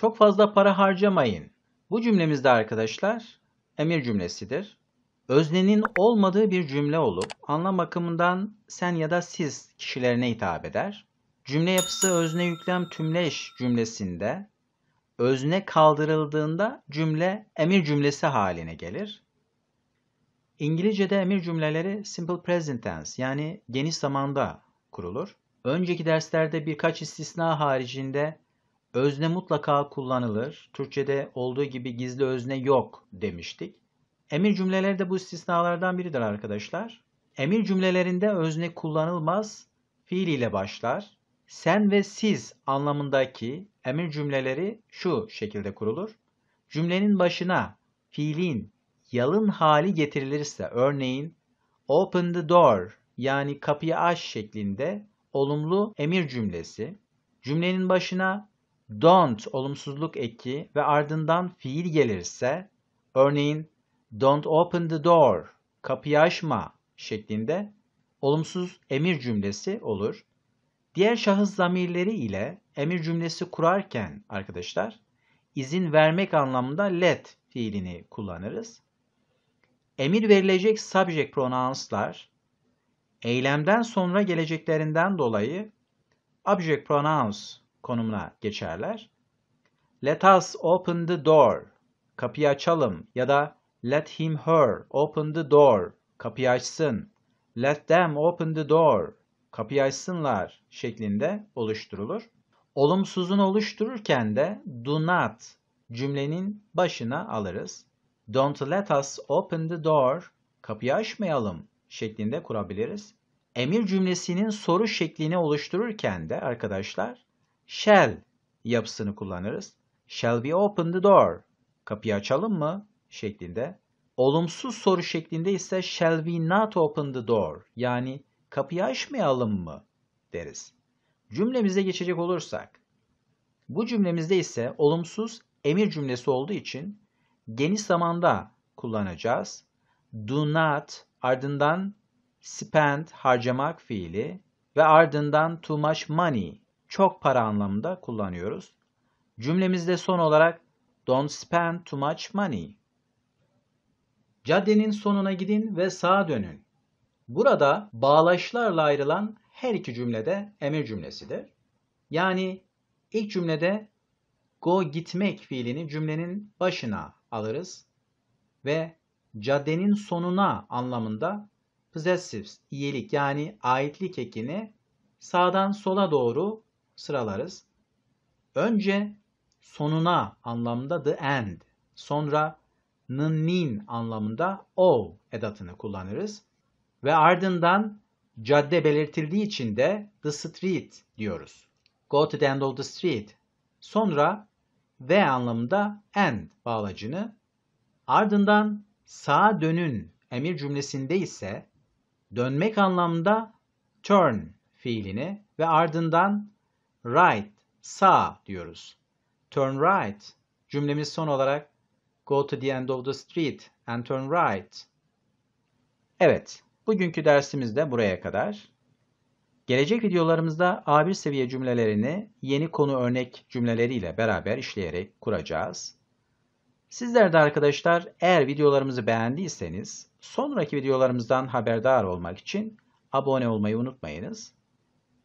Çok fazla para harcamayın. Bu cümlemizde arkadaşlar emir cümlesidir. Öznenin olmadığı bir cümle olup anlam bakımından sen ya da siz kişilerine hitap eder. Cümle yapısı özne yüklem tümleş cümlesinde özne kaldırıldığında cümle emir cümlesi haline gelir. İngilizce'de emir cümleleri simple present tense yani geniş zamanda kurulur. Önceki derslerde birkaç istisna haricinde Özne mutlaka kullanılır. Türkçede olduğu gibi gizli özne yok demiştik. Emir cümleleri de bu istisnalardan biridir arkadaşlar. Emir cümlelerinde özne kullanılmaz, Fiiliyle başlar. Sen ve siz anlamındaki emir cümleleri şu şekilde kurulur. Cümlenin başına fiilin yalın hali getirilirse örneğin open the door yani kapıyı aç şeklinde olumlu emir cümlesi. Cümlenin başına don't olumsuzluk eki ve ardından fiil gelirse örneğin don't open the door kapıyı açma şeklinde olumsuz emir cümlesi olur. Diğer şahıs zamirleri ile emir cümlesi kurarken arkadaşlar izin vermek anlamında let fiilini kullanırız. Emir verilecek subject pronounslar eylemden sonra geleceklerinden dolayı object pronouns konumuna geçerler. Let us open the door. Kapıyı açalım ya da let him her open the door. Kapıyı açsın. Let them open the door. Kapıyı açsınlar şeklinde oluşturulur. Olumsuzunu oluştururken de do not cümlenin başına alırız. Don't let us open the door. Kapıyı açmayalım şeklinde kurabiliriz. Emir cümlesinin soru şeklini oluştururken de arkadaşlar shall yapısını kullanırız. Shall we open the door? Kapıyı açalım mı? şeklinde. Olumsuz soru şeklinde ise shall we not open the door? Yani kapıyı açmayalım mı? deriz. Cümlemize geçecek olursak. Bu cümlemizde ise olumsuz emir cümlesi olduğu için geniş zamanda kullanacağız. Do not ardından spend harcamak fiili ve ardından too much money çok para anlamında kullanıyoruz. Cümlemizde son olarak don't spend too much money. Caddenin sonuna gidin ve sağa dönün. Burada bağlaşlarla ayrılan her iki cümlede emir cümlesidir. Yani ilk cümlede go gitmek fiilini cümlenin başına alırız ve caddenin sonuna anlamında possessive iyilik yani aitlik ekini sağdan sola doğru sıralarız. Önce sonuna anlamında the end, sonra nin anlamında o edatını kullanırız ve ardından cadde belirtildiği için de the street diyoruz. Go to the end of the street. Sonra ve anlamında end bağlacını, ardından sağa dönün emir cümlesinde ise dönmek anlamında turn fiilini ve ardından Right, sağ diyoruz. Turn right. Cümlemiz son olarak go to the end of the street and turn right. Evet, bugünkü dersimiz de buraya kadar. Gelecek videolarımızda A1 seviye cümlelerini yeni konu örnek cümleleriyle beraber işleyerek kuracağız. Sizler de arkadaşlar eğer videolarımızı beğendiyseniz sonraki videolarımızdan haberdar olmak için abone olmayı unutmayınız.